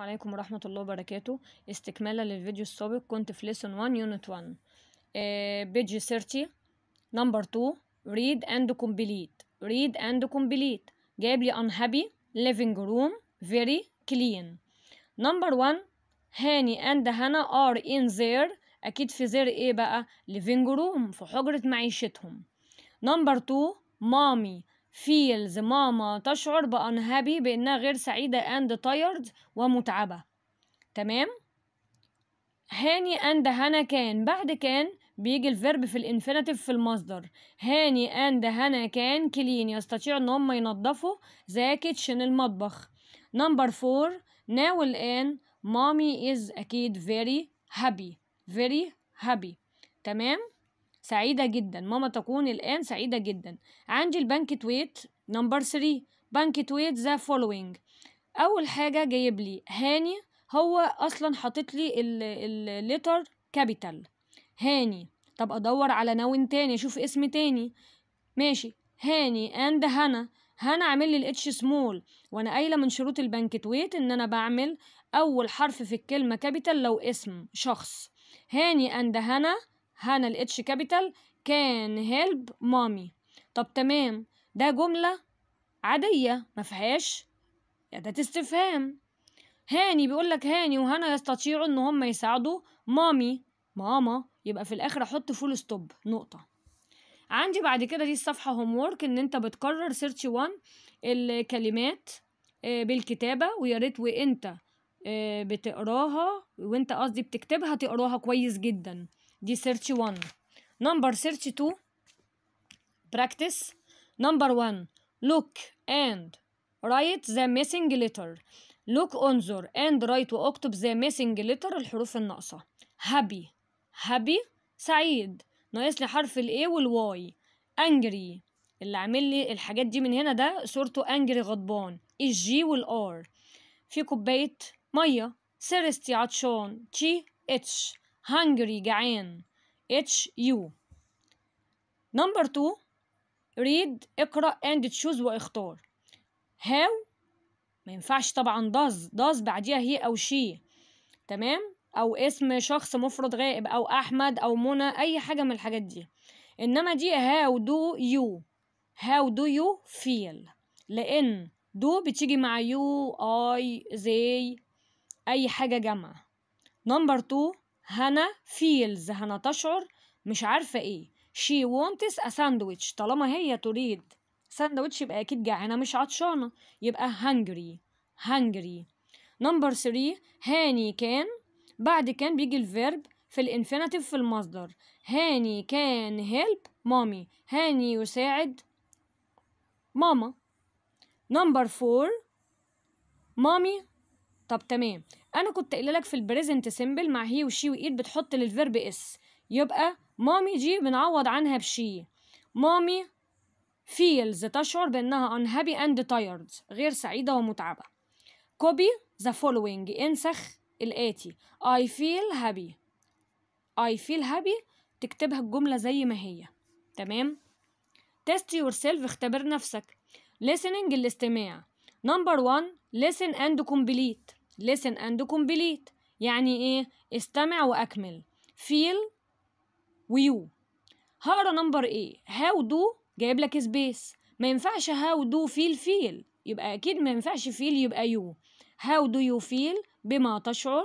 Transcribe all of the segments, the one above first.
عليكم ورحمة الله وبركاته استكمالا للفيديو السابق كنت في lesson 1 unit 1 page 30 number 2 read and complete read and complete جاب لي unhappy living room very clean number 1 هاني and هنا are in there أكيد في their إيه بقى living room في حجرة معيشتهم number 2 mommy feels ماما تشعر بأنهابي بأنها غير سعيدة and tired ومتعبة تمام هاني and هنا كان بعد كان بيجي الفيرب في الانفينيتيف في المصدر هاني اند هنا كان كلين يستطيع ان هم ينظفوا ذا كيتشن المطبخ نمبر فور ناو الان مامي از اكيد فيري هابي فيري هابي تمام سعيدة جدا ماما تكون الآن سعيدة جدا عندي البنك تويت نمبر 3 بنك تويت ذا فولوينج أول حاجة جايب لي هاني هو أصلا حاطط لي الليتر كابيتال هاني طب أدور على نون تاني أشوف اسم تاني ماشي هاني أند هنا هنا عامل لي الاتش سمول وانا قايله من شروط البنكتويت ان انا بعمل اول حرف في الكلمه كابيتال لو اسم شخص هاني اند هنا هانا الاتش كابيتال كان هيلب مامي طب تمام ده جملة عادية ما فيهاش أداة استفهام هاني بيقول لك هاني وهنا يستطيعوا إن هم يساعدوا مامي ماما يبقى في الآخر أحط فول ستوب نقطة عندي بعد كده دي الصفحة هوم وورك إن أنت بتكرر سيرتش وان الكلمات آه، بالكتابة ويا ريت وأنت آه، بتقراها وأنت قصدي بتكتبها تقراها كويس جدا دي سيرتش 1 نمبر سيرتش 2 practice number 1 look and write the missing letter look انظر and write واكتب the missing letter الحروف الناقصة happy happy سعيد ناقص لي حرف ال A وال Y angry اللي عامل لي الحاجات دي من هنا ده صورته angry غضبان الجي والار في كوباية مية سيرستي عطشان تشي اتش hungry جعان H U number two read اقرأ and choose واختار how ما ينفعش طبعا does does بعديها هي أو she تمام أو اسم شخص مفرد غائب أو أحمد أو منى أي حاجة من الحاجات دي إنما دي how do you how do you feel لأن do بتيجي مع you I they أي حاجة جمع number two هنا فيلز هنا تشعر مش عارفة ايه she wants a sandwich طالما هي تريد ساندويتش يبقى أكيد جعانة مش عطشانة يبقى hungry hungry نمبر three هاني كان بعد كان بيجي الفيرب في الانفينيتيف في المصدر هاني كان هيلب مامي هاني يساعد ماما نمبر فور مامي طب تمام انا كنت قايله لك في البريزنت سيمبل مع هي وشي وايد بتحط للفيرب اس يبقى مامي دي بنعوض عنها بشي مامي feels تشعر بأنها unhappy and tired غير سعيدة ومتعبة copy the following انسخ الآتي I feel happy I feel happy تكتبها الجملة زي ما هي تمام test yourself اختبر نفسك listening الاستماع number one listen and complete listen and complete يعني ايه استمع واكمل feel ويو هقرا نمبر ايه هاو دو جايب لك سبيس ما ينفعش هاو دو فيل فيل يبقى اكيد ما ينفعش فيل يبقى يو هاو دو يو فيل بما تشعر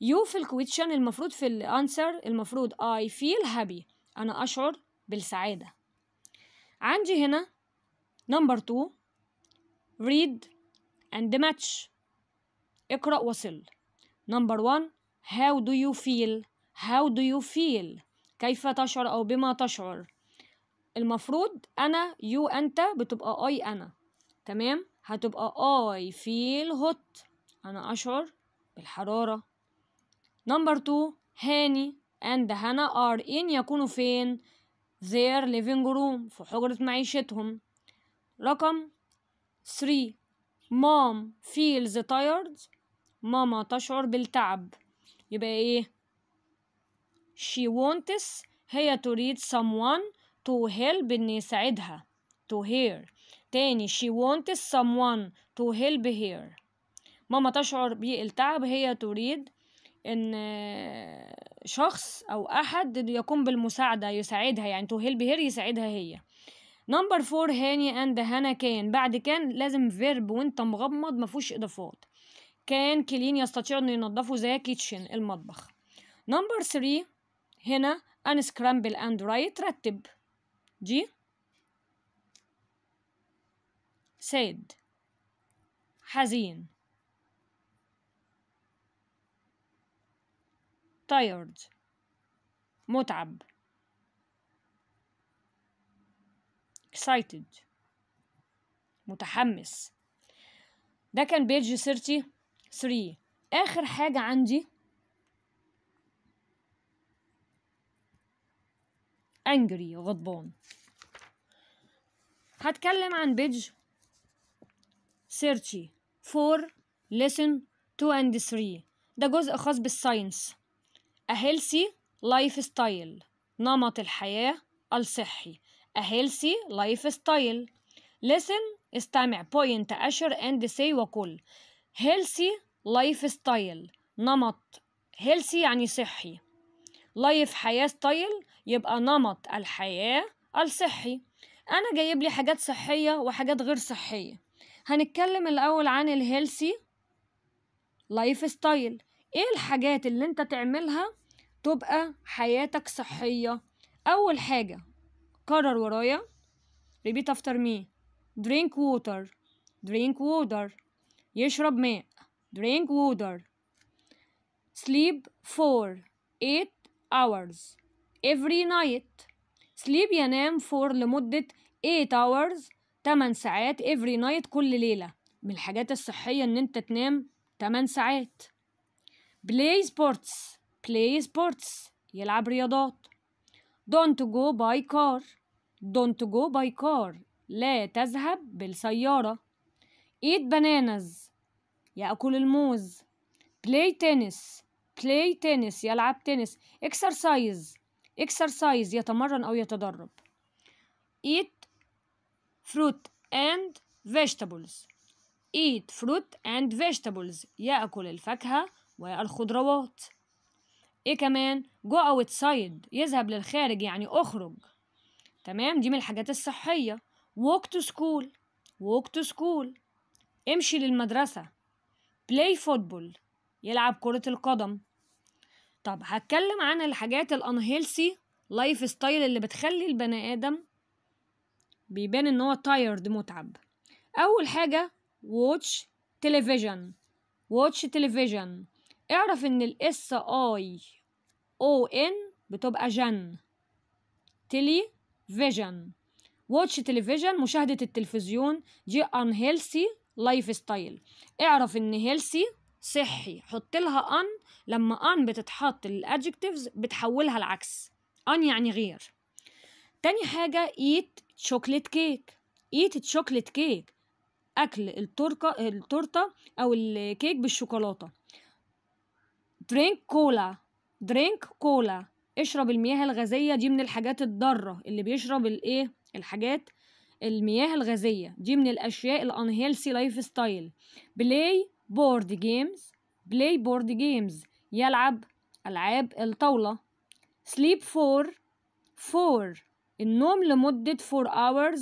يو في الكويتشن المفروض في الانسر المفروض اي فيل هابي انا اشعر بالسعاده عندي هنا نمبر 2 read and match اقرأ وصل نمبر one how do you feel how do you feel كيف تشعر أو بما تشعر المفروض أنا يو أنت بتبقى I أنا تمام هتبقى I feel hot أنا أشعر بالحرارة نمبر 2 هاني and هنا are in يكونوا فين their living room في حجرة معيشتهم رقم 3 mom feels tired ماما تشعر بالتعب يبقى ايه she wants هي تريد someone to help ان يساعدها to hear تاني she wants someone to help her ماما تشعر بالتعب هي تريد ان شخص او احد يقوم بالمساعده يساعدها يعني to help her يساعدها هي نمبر فور هاني اند هانا كان بعد كان لازم فيرب وانت مغمض مفهوش اضافات كان كلين يستطيع انه ينظفه زي كيتشن المطبخ نمبر 3 هنا unscramble and رايت رتب جي سيد حزين tired متعب excited متحمس ده كان بيج 30 3 آخر حاجة عندي angry غضبان هتكلم عن بيج سيرشي 4 listen 2 and 3 ده جزء خاص بالساينس A healthy lifestyle نمط الحياة الصحي A healthy lifestyle listen استمع point أشر and say وكل healthy لايف ستايل نمط هيلثي يعني صحي لايف حياة ستايل يبقى نمط الحياة الصحي أنا جايب لي حاجات صحية وحاجات غير صحية هنتكلم الأول عن الهيلسي لايف ستايل إيه الحاجات اللي أنت تعملها تبقى حياتك صحية أول حاجة قرر ورايا repeat after me drink water drink water يشرب ماء drink water sleep for 8 hours every night sleep ينام for لمدة 8 hours تمن ساعات every night كل ليلة من الحاجات الصحية إن أنت تنام تمن ساعات play sports play sports يلعب رياضات don't go by car don't go by car لا تذهب بالسيارة eat bananas يأكل الموز play tennis play tennis يلعب تنس exercise exercise يتمرن أو يتدرب eat fruit and vegetables eat fruit and vegetables يأكل الفاكهة والخضروات ايه كمان go outside يذهب للخارج يعني اخرج تمام دي من الحاجات الصحية walk to school walk to school امشي للمدرسة بلاي فوتبول يلعب كرة القدم طب هتكلم عن الحاجات الانهيلسي لايف ستايل اللي بتخلي البني ادم بيبان ان هو تايرد متعب اول حاجة واتش تلفزيون واتش تلفزيون اعرف ان الاس اي او ان بتبقى جن تلي فيجن واتش تلفزيون مشاهدة التلفزيون دي unhealthy لايف ستايل اعرف ان هيلسي صحي حط لها ان لما ان بتتحط للادجكتيفز بتحولها العكس ان يعني غير تاني حاجه ايت شوكليت كيك ايت شوكليت كيك اكل التوركه التورته او الكيك بالشوكولاته درينك كولا درينك كولا اشرب المياه الغازيه دي من الحاجات الضاره اللي بيشرب الايه الحاجات المياه الغازية دي من الأشياء الأنهيلثي لايف ستايل بلاي بورد جيمز بلاي بورد جيمز يلعب ألعاب الطاولة sleep for for النوم لمدة 4 hours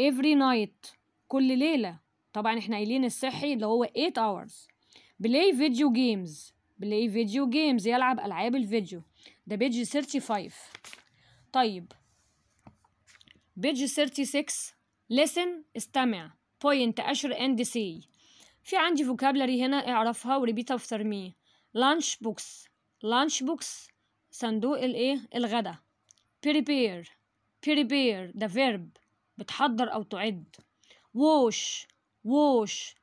every night كل ليلة طبعا احنا قايلين الصحي اللي هو 8 hours بلاي فيديو جيمز بلاي فيديو جيمز يلعب ألعاب الفيديو ده بيج 35 طيب بيج 36 listen استمع point أشر and say في عندي vocabulary هنا اعرفها وربيتها في مي lunch books lunch books صندوق الايه الغدا prepare prepare ده verb بتحضر او تعد wash wash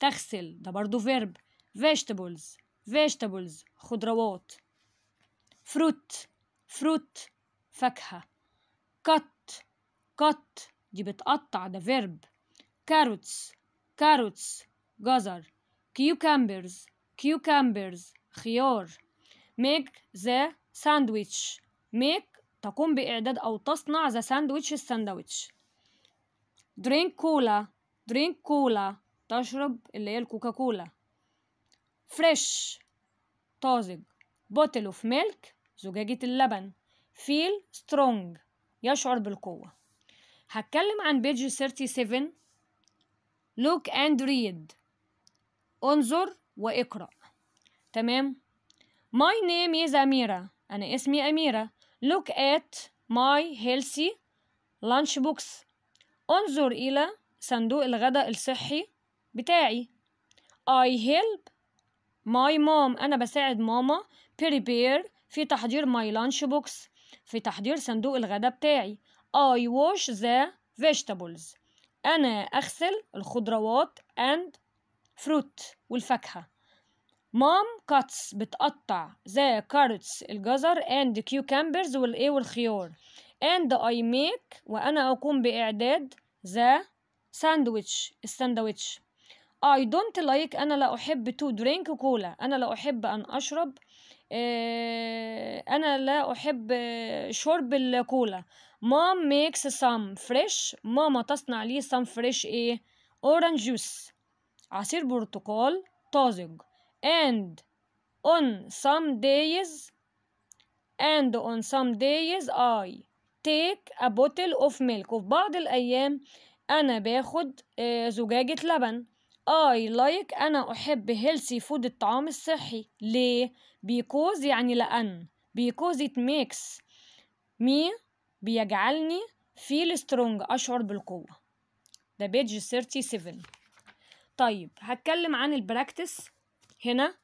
تغسل ده برضو verb vegetables vegetables خضروات fruit fruit فاكهة cut cut دي بتقطع ده verb carrots carrots جزر cucumbers cucumbers خيار make the sandwich make تقوم بإعداد أو تصنع the sandwich الساندويتش drink cola drink cola تشرب اللي هي الكوكا كولا fresh طازج bottle of milk زجاجة اللبن feel strong يشعر بالقوة هتكلم عن بيج 37 look and read انظر واقرأ تمام my name is أميرة أنا اسمي أميرة look at my healthy لانش بوكس انظر إلى صندوق الغداء الصحي بتاعي I help my mom أنا بساعد ماما prepare في تحضير my لانش بوكس في تحضير صندوق الغداء بتاعي I wash the vegetables أنا أغسل الخضروات and fruit والفاكهة mom cuts بتقطع the carrots الجزر and cucumbers والإيه والخيار and I make وأنا أقوم بإعداد the sandwich الساندويتش I don't like أنا لا أحب to drink كولا أنا لا أحب أن أشرب آه، أنا لا أحب شرب الكولا مام ميكس سام فريش ماما تصنع لي سام فريش إيه أورانج جوس عصير برتقال طازج and on some days and on some days I take a bottle of milk وفي بعض الأيام أنا باخد آه، زجاجة لبن I آه، like أنا أحب healthy food الطعام الصحي ليه؟ because يعني لأن because it makes me بيجعلني feel strong أشعر بالقوة ده بيج 37 طيب هتكلم عن البراكتس هنا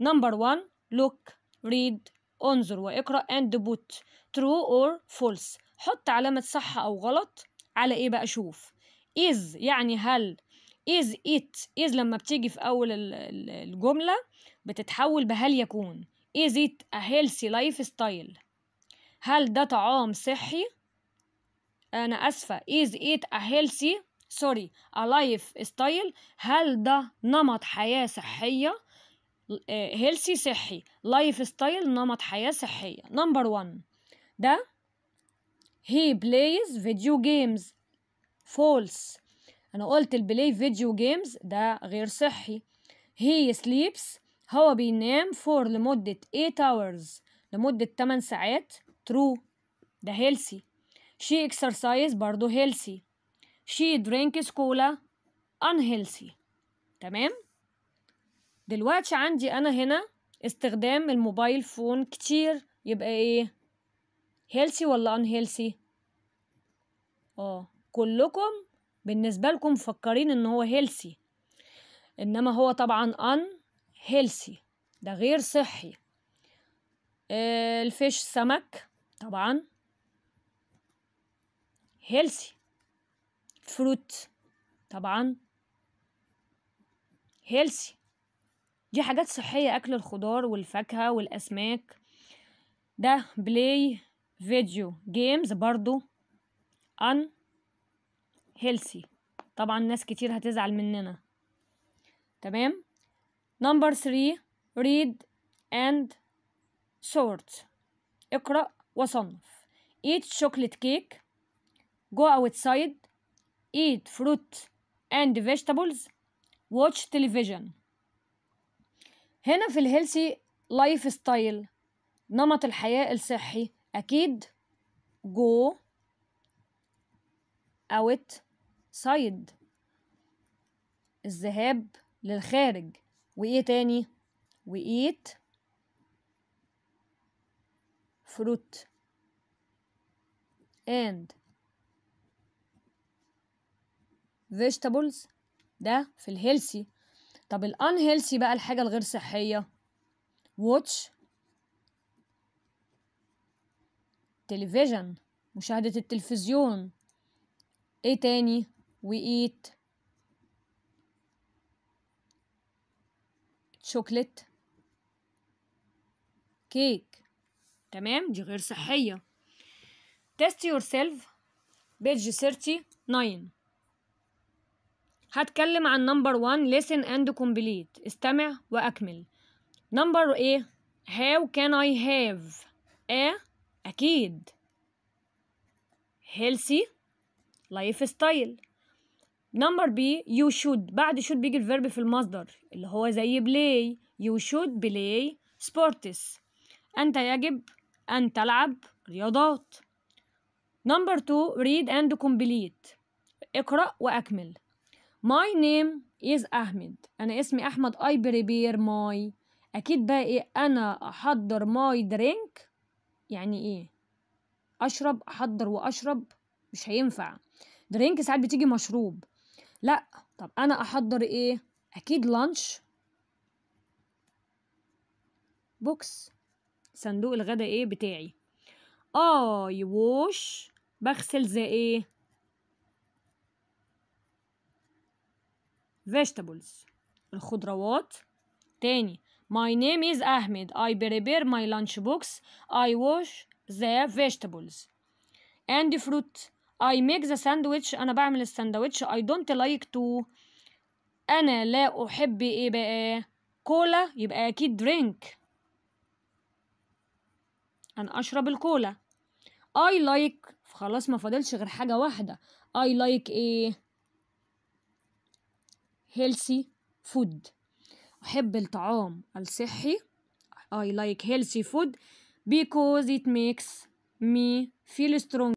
نمبر 1 look read انظر واقرأ and put true or false حط علامة صح أو غلط على إيه بقى شوف is يعني هل is it is لما بتيجي في أول الجملة بتتحول بهل يكون is it a healthy lifestyle هل ده طعام صحي؟ أنا آسفة is it a healthy sorry a lifestyle هل ده نمط حياة صحية؟ آه، healthy صحي لايف ستايل نمط حياة صحية نمبر 1 ده he plays video games false انا قلت البلاي فيديو جيمز ده غير صحي هي سليبس هو بينام فور لمدة 8 hours لمدة 8 ساعات ترو ده هيلسي شي اكسرسايز برضو هيلسي شي درينكس كولا ان هيلسي تمام دلوقتي عندي انا هنا استخدام الموبايل فون كتير يبقى ايه هيلسي ولا ان هيلسي اه كلكم بالنسبة لكم مفكرين ان هو هيلسي انما هو طبعا ان هيلسي ده غير صحي آه، الفيش سمك طبعا هيلسي فروت طبعا هيلسي دي حاجات صحية أكل الخضار والفاكهة والأسماك ده بلاي فيديو جيمز برضو أن هيلثي طبعا ناس كتير هتزعل مننا تمام نمبر 3 read and sort اقرأ وصنف eat chocolate كيك go outside eat fruit and vegetables watch television هنا في الهيلثي لايف ستايل نمط الحياة الصحي أكيد go out سايد الذهاب للخارج وايه تاني وإيت فروت and vegetables ده في الهيلسي طب الان هيلسي بقى الحاجة الغير صحية watch تلفزيون مشاهدة التلفزيون ايه تاني we eat chocolate cake تمام دي غير صحية test yourself page 39 هتكلم عن number 1 listen and complete استمع وأكمل number A how can I have a أكيد healthy lifestyle نمبر بي يو شود بعد شود بيجي الفيرب في المصدر اللي هو زي بلاي يو شود بلاي سبورتس أنت يجب أن تلعب رياضات نمبر تو read and complete اقرأ وأكمل my name is أحمد أنا اسمي أحمد I prepare my أكيد بقى إيه أنا أحضر my drink يعني إيه أشرب أحضر وأشرب مش هينفع درينك ساعات بتيجي مشروب لا طب انا احضر ايه اكيد لانش بوكس صندوق الغداء ايه بتاعي اه يوش بغسل زي ايه vegetables الخضروات تاني my name is Ahmed I prepare my lunch box I wash the vegetables and the fruit I make the sandwich أنا بعمل الساندوتش I don't like to أنا لا أحب إيه بقى كولا يبقى أكيد drink أنا أشرب الكولا I like خلاص ما فاضلش غير حاجة واحدة I like إيه healthy food أحب الطعام الصحي I like healthy food because it makes me feel strong